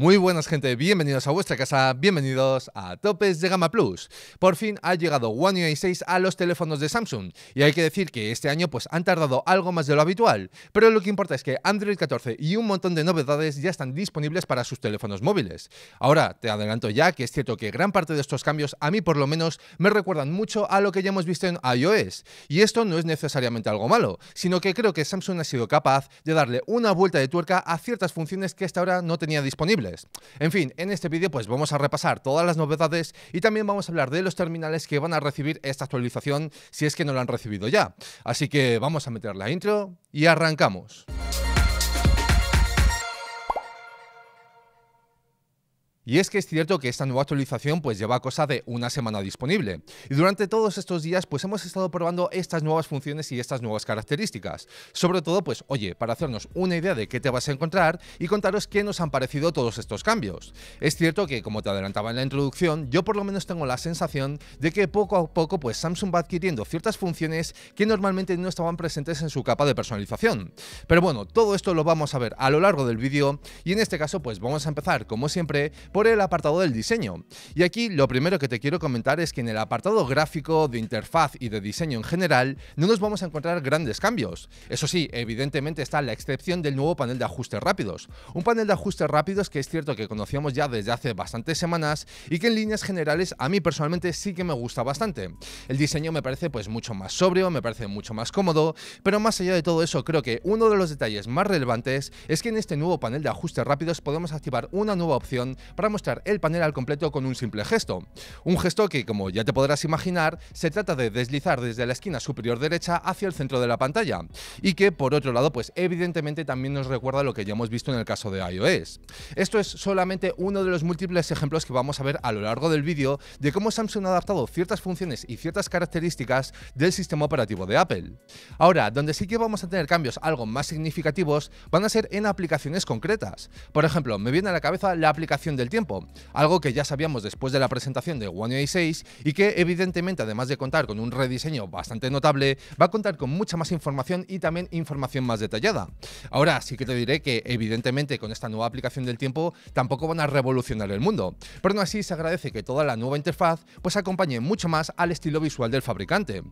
Muy buenas gente, bienvenidos a vuestra casa, bienvenidos a Topes de Gama Plus. Por fin ha llegado One UI 6 a los teléfonos de Samsung y hay que decir que este año pues han tardado algo más de lo habitual, pero lo que importa es que Android 14 y un montón de novedades ya están disponibles para sus teléfonos móviles. Ahora te adelanto ya que es cierto que gran parte de estos cambios a mí por lo menos me recuerdan mucho a lo que ya hemos visto en iOS y esto no es necesariamente algo malo, sino que creo que Samsung ha sido capaz de darle una vuelta de tuerca a ciertas funciones que hasta ahora no tenía disponibles en fin, en este vídeo pues vamos a repasar todas las novedades y también vamos a hablar de los terminales que van a recibir esta actualización si es que no lo han recibido ya. Así que vamos a meter la intro y arrancamos. Y es que es cierto que esta nueva actualización pues lleva cosa de una semana disponible. Y durante todos estos días pues hemos estado probando estas nuevas funciones y estas nuevas características. Sobre todo pues oye, para hacernos una idea de qué te vas a encontrar y contaros qué nos han parecido todos estos cambios. Es cierto que como te adelantaba en la introducción, yo por lo menos tengo la sensación de que poco a poco pues Samsung va adquiriendo ciertas funciones que normalmente no estaban presentes en su capa de personalización. Pero bueno, todo esto lo vamos a ver a lo largo del vídeo y en este caso pues vamos a empezar como siempre por el apartado del diseño. Y aquí lo primero que te quiero comentar es que en el apartado gráfico, de interfaz y de diseño en general, no nos vamos a encontrar grandes cambios. Eso sí, evidentemente está la excepción del nuevo panel de ajustes rápidos. Un panel de ajustes rápidos que es cierto que conocíamos ya desde hace bastantes semanas y que en líneas generales a mí personalmente sí que me gusta bastante. El diseño me parece pues mucho más sobrio, me parece mucho más cómodo, pero más allá de todo eso creo que uno de los detalles más relevantes es que en este nuevo panel de ajustes rápidos podemos activar una nueva opción para mostrar el panel al completo con un simple gesto. Un gesto que, como ya te podrás imaginar, se trata de deslizar desde la esquina superior derecha hacia el centro de la pantalla y que, por otro lado, pues evidentemente también nos recuerda lo que ya hemos visto en el caso de iOS. Esto es solamente uno de los múltiples ejemplos que vamos a ver a lo largo del vídeo de cómo Samsung ha adaptado ciertas funciones y ciertas características del sistema operativo de Apple. Ahora, donde sí que vamos a tener cambios algo más significativos van a ser en aplicaciones concretas. Por ejemplo, me viene a la cabeza la aplicación del tiempo, algo que ya sabíamos después de la presentación de One UI 6 y que evidentemente además de contar con un rediseño bastante notable, va a contar con mucha más información y también información más detallada. Ahora sí que te diré que evidentemente con esta nueva aplicación del tiempo tampoco van a revolucionar el mundo, pero no así se agradece que toda la nueva interfaz pues acompañe mucho más al estilo visual del fabricante.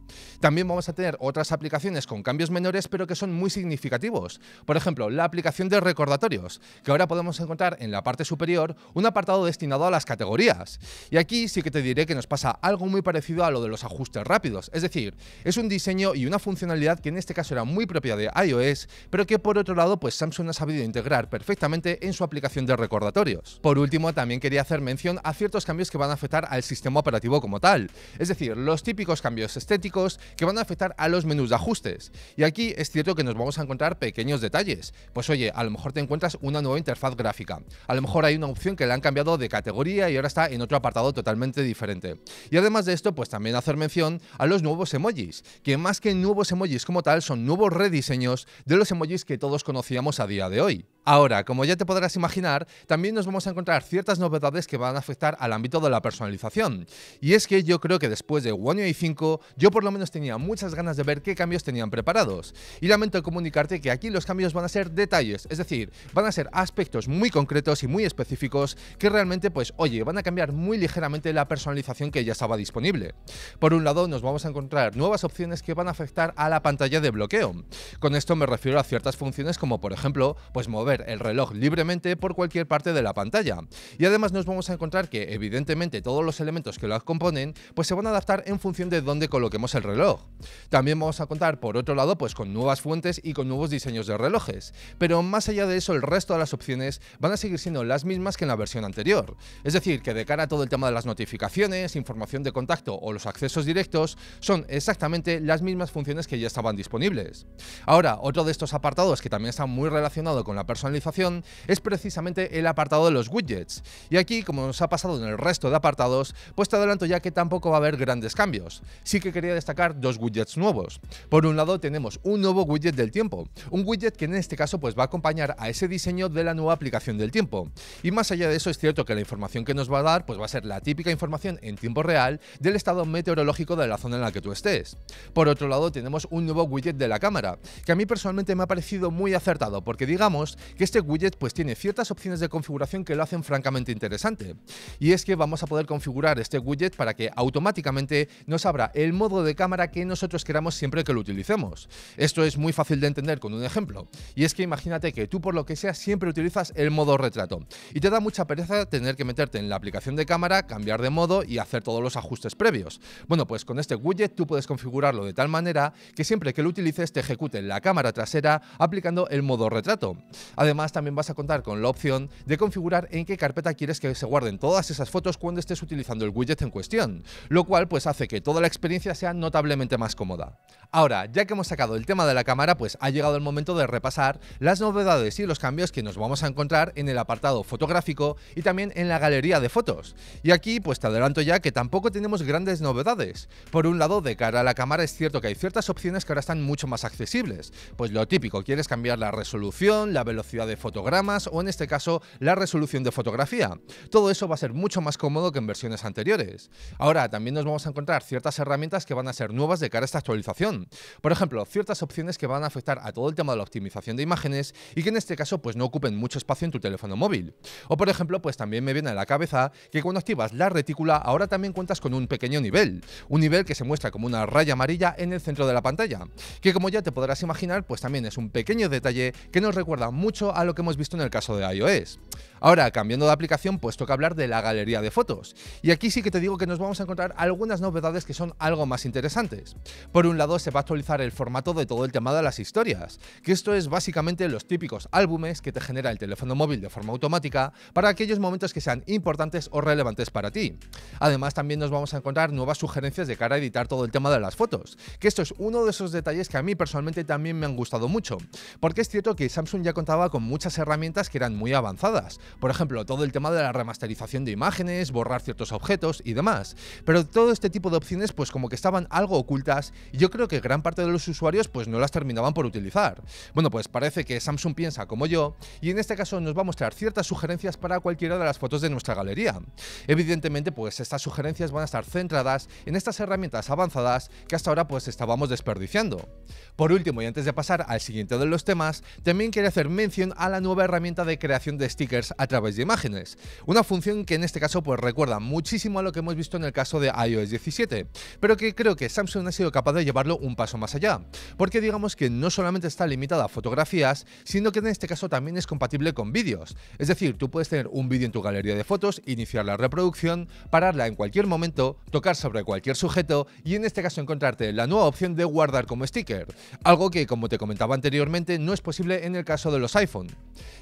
También vamos a tener otras aplicaciones con cambios menores pero que son muy significativos. Por ejemplo, la aplicación de recordatorios, que ahora podemos encontrar en la parte superior una apartado destinado a las categorías. Y aquí sí que te diré que nos pasa algo muy parecido a lo de los ajustes rápidos, es decir, es un diseño y una funcionalidad que en este caso era muy propia de iOS, pero que por otro lado pues Samsung ha sabido integrar perfectamente en su aplicación de recordatorios. Por último, también quería hacer mención a ciertos cambios que van a afectar al sistema operativo como tal, es decir, los típicos cambios estéticos que van a afectar a los menús de ajustes. Y aquí es cierto que nos vamos a encontrar pequeños detalles, pues oye, a lo mejor te encuentras una nueva interfaz gráfica, a lo mejor hay una opción que la cambiado de categoría y ahora está en otro apartado totalmente diferente. Y además de esto, pues también hacer mención a los nuevos emojis, que más que nuevos emojis como tal, son nuevos rediseños de los emojis que todos conocíamos a día de hoy. Ahora, como ya te podrás imaginar, también nos vamos a encontrar ciertas novedades que van a afectar al ámbito de la personalización. Y es que yo creo que después de One UI 5, yo por lo menos tenía muchas ganas de ver qué cambios tenían preparados. Y lamento comunicarte que aquí los cambios van a ser detalles, es decir, van a ser aspectos muy concretos y muy específicos que realmente, pues, oye, van a cambiar muy ligeramente la personalización que ya estaba disponible. Por un lado, nos vamos a encontrar nuevas opciones que van a afectar a la pantalla de bloqueo. Con esto me refiero a ciertas funciones como, por ejemplo, pues mover el reloj libremente por cualquier parte de la pantalla. Y además nos vamos a encontrar que evidentemente todos los elementos que lo componen pues se van a adaptar en función de dónde coloquemos el reloj. También vamos a contar por otro lado pues con nuevas fuentes y con nuevos diseños de relojes, pero más allá de eso el resto de las opciones van a seguir siendo las mismas que en la versión anterior. Es decir, que de cara a todo el tema de las notificaciones, información de contacto o los accesos directos son exactamente las mismas funciones que ya estaban disponibles. Ahora, otro de estos apartados que también está muy relacionado con la personalización es precisamente el apartado de los widgets. Y aquí, como nos ha pasado en el resto de apartados, pues te adelanto ya que tampoco va a haber grandes cambios. Sí que quería destacar dos widgets nuevos. Por un lado tenemos un nuevo widget del tiempo, un widget que en este caso pues va a acompañar a ese diseño de la nueva aplicación del tiempo. Y más allá de eso es cierto que la información que nos va a dar pues va a ser la típica información en tiempo real del estado meteorológico de la zona en la que tú estés. Por otro lado tenemos un nuevo widget de la cámara, que a mí personalmente me ha parecido muy acertado porque digamos que este widget pues tiene ciertas opciones de configuración que lo hacen francamente interesante. Y es que vamos a poder configurar este widget para que automáticamente nos abra el modo de cámara que nosotros queramos siempre que lo utilicemos. Esto es muy fácil de entender con un ejemplo. Y es que imagínate que tú por lo que sea siempre utilizas el modo retrato y te da mucha pereza tener que meterte en la aplicación de cámara, cambiar de modo y hacer todos los ajustes previos. Bueno, pues con este widget tú puedes configurarlo de tal manera que siempre que lo utilices te ejecute la cámara trasera aplicando el modo retrato. Además, también vas a contar con la opción de configurar en qué carpeta quieres que se guarden todas esas fotos cuando estés utilizando el widget en cuestión, lo cual pues hace que toda la experiencia sea notablemente más cómoda. Ahora, ya que hemos sacado el tema de la cámara, pues ha llegado el momento de repasar las novedades y los cambios que nos vamos a encontrar en el apartado fotográfico y también en la galería de fotos. Y aquí pues te adelanto ya que tampoco tenemos grandes novedades. Por un lado, de cara a la cámara es cierto que hay ciertas opciones que ahora están mucho más accesibles. Pues lo típico, quieres cambiar la resolución, la velocidad ciudad de fotogramas o en este caso la resolución de fotografía. Todo eso va a ser mucho más cómodo que en versiones anteriores. Ahora también nos vamos a encontrar ciertas herramientas que van a ser nuevas de cara a esta actualización. Por ejemplo, ciertas opciones que van a afectar a todo el tema de la optimización de imágenes y que en este caso pues no ocupen mucho espacio en tu teléfono móvil. O por ejemplo, pues también me viene a la cabeza que cuando activas la retícula ahora también cuentas con un pequeño nivel, un nivel que se muestra como una raya amarilla en el centro de la pantalla, que como ya te podrás imaginar, pues también es un pequeño detalle que nos recuerda mucho a lo que hemos visto en el caso de iOS. Ahora, cambiando de aplicación, pues toca hablar de la galería de fotos. Y aquí sí que te digo que nos vamos a encontrar algunas novedades que son algo más interesantes. Por un lado, se va a actualizar el formato de todo el tema de las historias, que esto es básicamente los típicos álbumes que te genera el teléfono móvil de forma automática para aquellos momentos que sean importantes o relevantes para ti. Además, también nos vamos a encontrar nuevas sugerencias de cara a editar todo el tema de las fotos, que esto es uno de esos detalles que a mí personalmente también me han gustado mucho, porque es cierto que Samsung ya contaba con muchas herramientas que eran muy avanzadas, por ejemplo, todo el tema de la remasterización de imágenes, borrar ciertos objetos y demás. Pero todo este tipo de opciones pues como que estaban algo ocultas y yo creo que gran parte de los usuarios pues no las terminaban por utilizar. Bueno, pues parece que Samsung piensa como yo y en este caso nos va a mostrar ciertas sugerencias para cualquiera de las fotos de nuestra galería. Evidentemente, pues estas sugerencias van a estar centradas en estas herramientas avanzadas que hasta ahora pues estábamos desperdiciando. Por último, y antes de pasar al siguiente de los temas, también quería hacer mención a la nueva herramienta de creación de stickers a través de imágenes. Una función que en este caso pues recuerda muchísimo a lo que hemos visto en el caso de iOS 17, pero que creo que Samsung ha sido capaz de llevarlo un paso más allá, porque digamos que no solamente está limitada a fotografías, sino que en este caso también es compatible con vídeos. Es decir, tú puedes tener un vídeo en tu galería de fotos, iniciar la reproducción, pararla en cualquier momento, tocar sobre cualquier sujeto y en este caso encontrarte la nueva opción de guardar como sticker, algo que como te comentaba anteriormente no es posible en el caso de los iPhones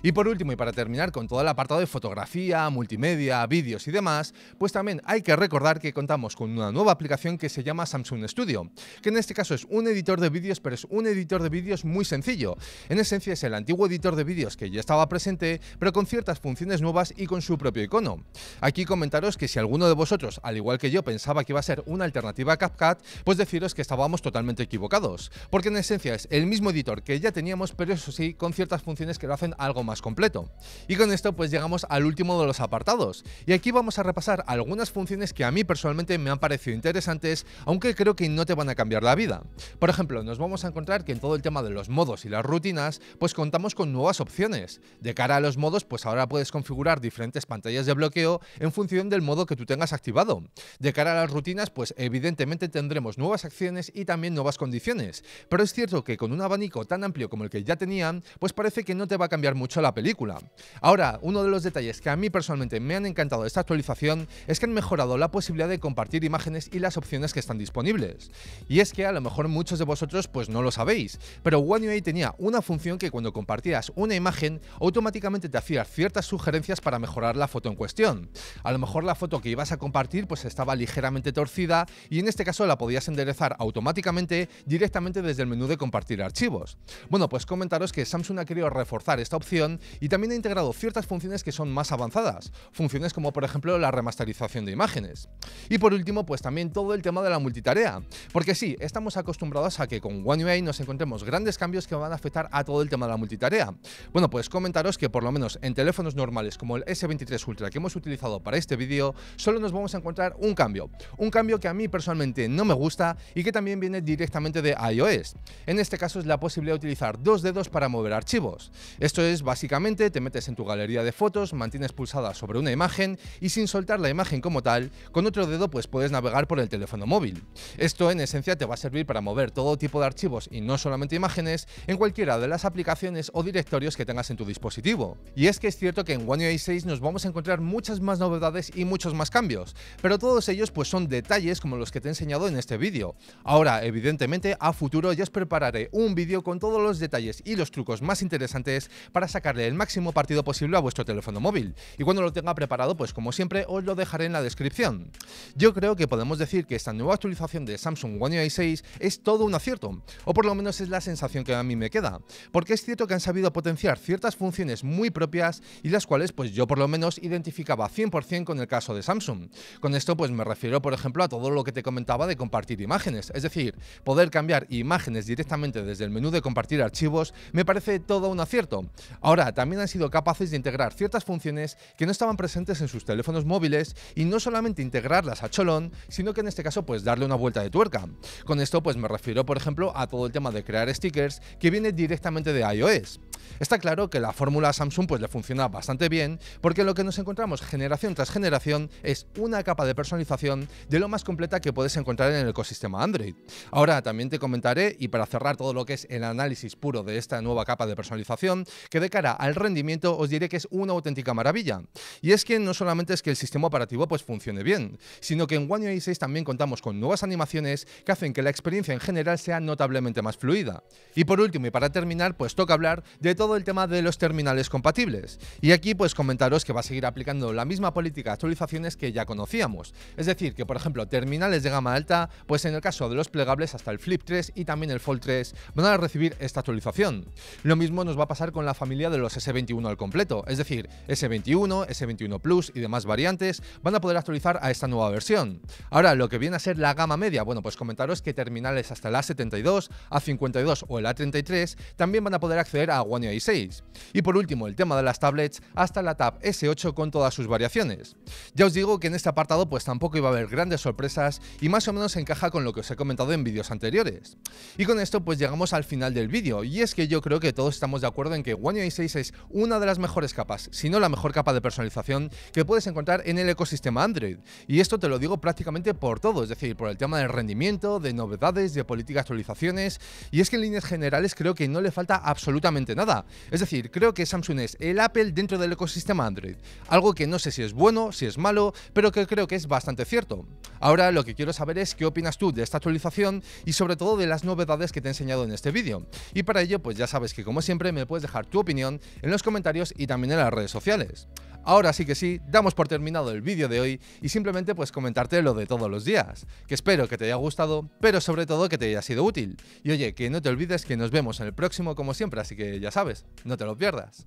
y por último, y para terminar con todo el apartado de fotografía, multimedia, vídeos y demás, pues también hay que recordar que contamos con una nueva aplicación que se llama Samsung Studio, que en este caso es un editor de vídeos, pero es un editor de vídeos muy sencillo. En esencia es el antiguo editor de vídeos que ya estaba presente, pero con ciertas funciones nuevas y con su propio icono. Aquí comentaros que si alguno de vosotros, al igual que yo, pensaba que iba a ser una alternativa a CapCut, pues deciros que estábamos totalmente equivocados, porque en esencia es el mismo editor que ya teníamos, pero eso sí, con ciertas funciones que lo hacen algo más completo. Y con esto pues llegamos al último de los apartados, y aquí vamos a repasar algunas funciones que a mí personalmente me han parecido interesantes, aunque creo que no te van a cambiar la vida. Por ejemplo, nos vamos a encontrar que en todo el tema de los modos y las rutinas, pues contamos con nuevas opciones. De cara a los modos, pues ahora puedes configurar diferentes pantallas de bloqueo en función del modo que tú tengas activado. De cara a las rutinas, pues evidentemente tendremos nuevas acciones y también nuevas condiciones, pero es cierto que con un abanico tan amplio como el que ya tenían, pues parece que no te va a cambiar mucho la película. Ahora, uno de los detalles que a mí personalmente me han encantado de esta actualización es que han mejorado la posibilidad de compartir imágenes y las opciones que están disponibles. Y es que a lo mejor muchos de vosotros pues no lo sabéis, pero One UI tenía una función que cuando compartías una imagen automáticamente te hacía ciertas sugerencias para mejorar la foto en cuestión. A lo mejor la foto que ibas a compartir pues estaba ligeramente torcida y en este caso la podías enderezar automáticamente directamente desde el menú de compartir archivos. Bueno, pues comentaros que Samsung ha querido forzar esta opción y también ha integrado ciertas funciones que son más avanzadas, funciones como por ejemplo la remasterización de imágenes. Y por último, pues también todo el tema de la multitarea, porque sí, estamos acostumbrados a que con One UI nos encontremos grandes cambios que van a afectar a todo el tema de la multitarea. Bueno, pues comentaros que por lo menos en teléfonos normales como el S23 Ultra que hemos utilizado para este vídeo, solo nos vamos a encontrar un cambio, un cambio que a mí personalmente no me gusta y que también viene directamente de iOS. En este caso es la posibilidad de utilizar dos dedos para mover archivos. Esto es básicamente te metes en tu galería de fotos, mantienes pulsada sobre una imagen y sin soltar la imagen como tal, con otro dedo pues puedes navegar por el teléfono móvil. Esto en esencia te va a servir para mover todo tipo de archivos y no solamente imágenes en cualquiera de las aplicaciones o directorios que tengas en tu dispositivo. Y es que es cierto que en One UI 6 nos vamos a encontrar muchas más novedades y muchos más cambios, pero todos ellos pues son detalles como los que te he enseñado en este vídeo. Ahora, evidentemente, a futuro ya os prepararé un vídeo con todos los detalles y los trucos más interesantes para sacarle el máximo partido posible a vuestro teléfono móvil. Y cuando lo tenga preparado, pues como siempre os lo dejaré en la descripción. Yo creo que podemos decir que esta nueva actualización de Samsung One UI 6 es todo un acierto, o por lo menos es la sensación que a mí me queda, porque es cierto que han sabido potenciar ciertas funciones muy propias y las cuales pues yo por lo menos identificaba 100% con el caso de Samsung. Con esto pues me refiero por ejemplo a todo lo que te comentaba de compartir imágenes, es decir, poder cambiar imágenes directamente desde el menú de compartir archivos me parece todo un acierto Ahora, también han sido capaces de integrar ciertas funciones que no estaban presentes en sus teléfonos móviles y no solamente integrarlas a Cholón, sino que en este caso pues darle una vuelta de tuerca. Con esto pues me refiero por ejemplo a todo el tema de crear stickers que viene directamente de iOS. Está claro que la fórmula Samsung pues le funciona bastante bien, porque lo que nos encontramos generación tras generación es una capa de personalización de lo más completa que puedes encontrar en el ecosistema Android. Ahora también te comentaré, y para cerrar todo lo que es el análisis puro de esta nueva capa de personalización, que de cara al rendimiento os diré que es una auténtica maravilla. Y es que no solamente es que el sistema operativo pues funcione bien, sino que en One UI 6 también contamos con nuevas animaciones que hacen que la experiencia en general sea notablemente más fluida. Y por último y para terminar, pues toca hablar de de todo el tema de los terminales compatibles. Y aquí pues comentaros que va a seguir aplicando la misma política de actualizaciones que ya conocíamos. Es decir, que por ejemplo terminales de gama alta, pues en el caso de los plegables hasta el Flip 3 y también el Fold 3 van a recibir esta actualización. Lo mismo nos va a pasar con la familia de los S21 al completo, es decir, S21, S21 Plus y demás variantes van a poder actualizar a esta nueva versión. Ahora, lo que viene a ser la gama media, bueno, pues comentaros que terminales hasta el A72, A52 o el A33 también van a poder acceder a One 6. Y por último, el tema de las tablets hasta la Tab S8 con todas sus variaciones. Ya os digo que en este apartado pues tampoco iba a haber grandes sorpresas y más o menos encaja con lo que os he comentado en vídeos anteriores. Y con esto pues llegamos al final del vídeo y es que yo creo que todos estamos de acuerdo en que One UI 6 es una de las mejores capas, si no la mejor capa de personalización que puedes encontrar en el ecosistema Android. Y esto te lo digo prácticamente por todo, es decir, por el tema del rendimiento, de novedades, de políticas actualizaciones y es que en líneas generales creo que no le falta absolutamente nada es decir, creo que Samsung es el Apple dentro del ecosistema Android, algo que no sé si es bueno, si es malo, pero que creo que es bastante cierto. Ahora lo que quiero saber es qué opinas tú de esta actualización y sobre todo de las novedades que te he enseñado en este vídeo. Y para ello, pues ya sabes que como siempre me puedes dejar tu opinión en los comentarios y también en las redes sociales. Ahora sí que sí, damos por terminado el vídeo de hoy y simplemente pues comentarte lo de todos los días, que espero que te haya gustado, pero sobre todo que te haya sido útil. Y oye, que no te olvides que nos vemos en el próximo como siempre, así que ya sabes sabes, no te lo pierdas.